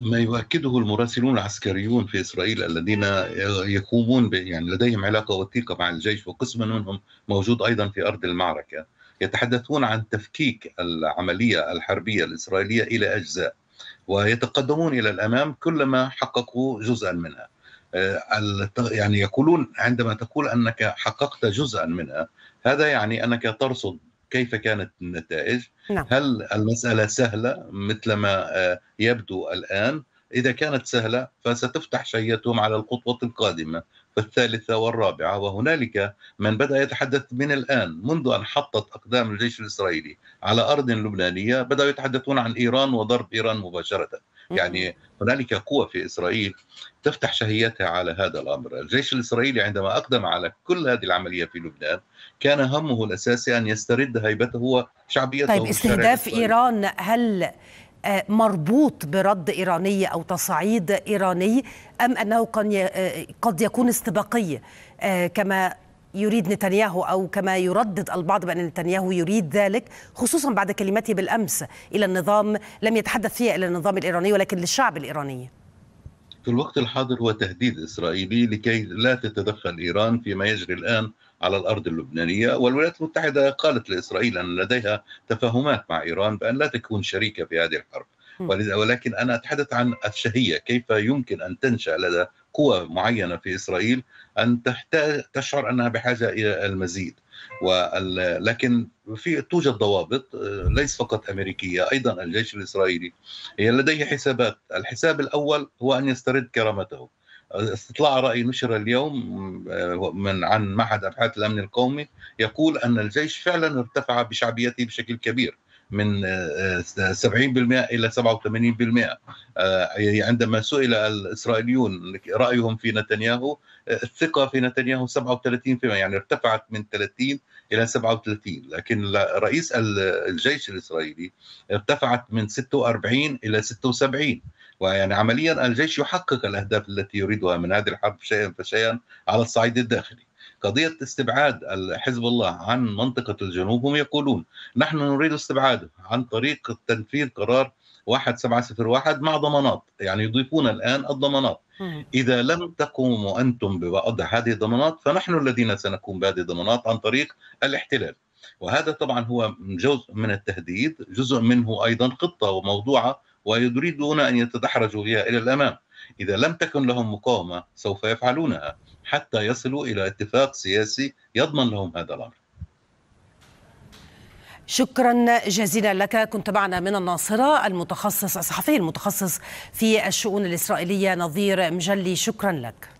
ما يؤكده المراسلون العسكريون في اسرائيل الذين يقومون يعني لديهم علاقه وثيقه مع الجيش وقسم منهم موجود ايضا في ارض المعركه يتحدثون عن تفكيك العمليه الحربيه الاسرائيليه الى اجزاء ويتقدمون الى الامام كلما حققوا جزءا منها آه، يعني يقولون عندما تقول انك حققت جزءا منها هذا يعني انك ترصد كيف كانت النتائج نعم. هل المسألة سهلة مثل ما آه، يبدو الآن إذا كانت سهلة فستفتح شيتهم على الخطوة القادمة والثالثة والرابعة وهنالك من بدأ يتحدث من الآن منذ أن حطت أقدام الجيش الإسرائيلي على أرض لبنانية بدأوا يتحدثون عن إيران وضرب إيران مباشرة يعني هنالك قوة في إسرائيل تفتح شهيتها على هذا الأمر الجيش الإسرائيلي عندما أقدم على كل هذه العملية في لبنان كان همه الأساسي أن يسترد هيبته وشعبيته طيب استهداف إيران هل آه، مربوط برد ايراني او تصعيد ايراني ام انه آه، قد يكون استباقي آه، كما يريد نتنياهو او كما يردد البعض بان نتنياهو يريد ذلك خصوصا بعد كلمته بالامس الى النظام لم يتحدث فيها الى النظام الايراني ولكن للشعب الايراني في الوقت الحاضر هو تهديد إسرائيلي لكي لا تتدخل إيران فيما يجري الآن على الأرض اللبنانية والولايات المتحدة قالت لإسرائيل أن لديها تفاهمات مع إيران بأن لا تكون شريكة في هذه الحرب ولكن أنا أتحدث عن الشهية كيف يمكن أن تنشأ لدى قوى معينة في إسرائيل أن تحتاج تشعر أنها بحاجة إلى المزيد ولكن في توجد ضوابط آه، ليس فقط امريكيه ايضا الجيش الاسرائيلي هي لديه حسابات الحساب الاول هو ان يسترد كرامته استطلاع رأي نشر اليوم آه، من عن معهد أبحاث الأمن القومي يقول أن الجيش فعلا ارتفع بشعبيته بشكل كبير من 70% آه، آه، الى 87% آه، يعني عندما سئل الاسرائيليون رايهم في نتنياهو الثقه في نتنياهو 37% يعني ارتفعت من 30 الى 37 لكن رئيس الجيش الاسرائيلي ارتفعت من 46 الى 76 ويعني عمليا الجيش يحقق الاهداف التي يريدها من هذه الحرب شيئا فشيئا على الصعيد الداخلي قضية استبعاد حزب الله عن منطقة الجنوب هم يقولون نحن نريد استبعاده عن طريق تنفيذ قرار 1701 مع ضمانات يعني يضيفون الآن الضمانات إذا لم تقوموا أنتم بوضع هذه الضمانات فنحن الذين سنقوم بهذه الضمانات عن طريق الاحتلال وهذا طبعا هو جزء من التهديد جزء منه أيضا خطة وموضوعة ويريدون أن يتدحرجوا بها إلى الأمام إذا لم تكن لهم مقاومة سوف يفعلونها حتى يصلوا إلى اتفاق سياسي يضمن لهم هذا الأمر شكرا جزيلا لك كنت معنا من الناصرة المتخصص الصحفي المتخصص في الشؤون الإسرائيلية نظير مجلي شكرا لك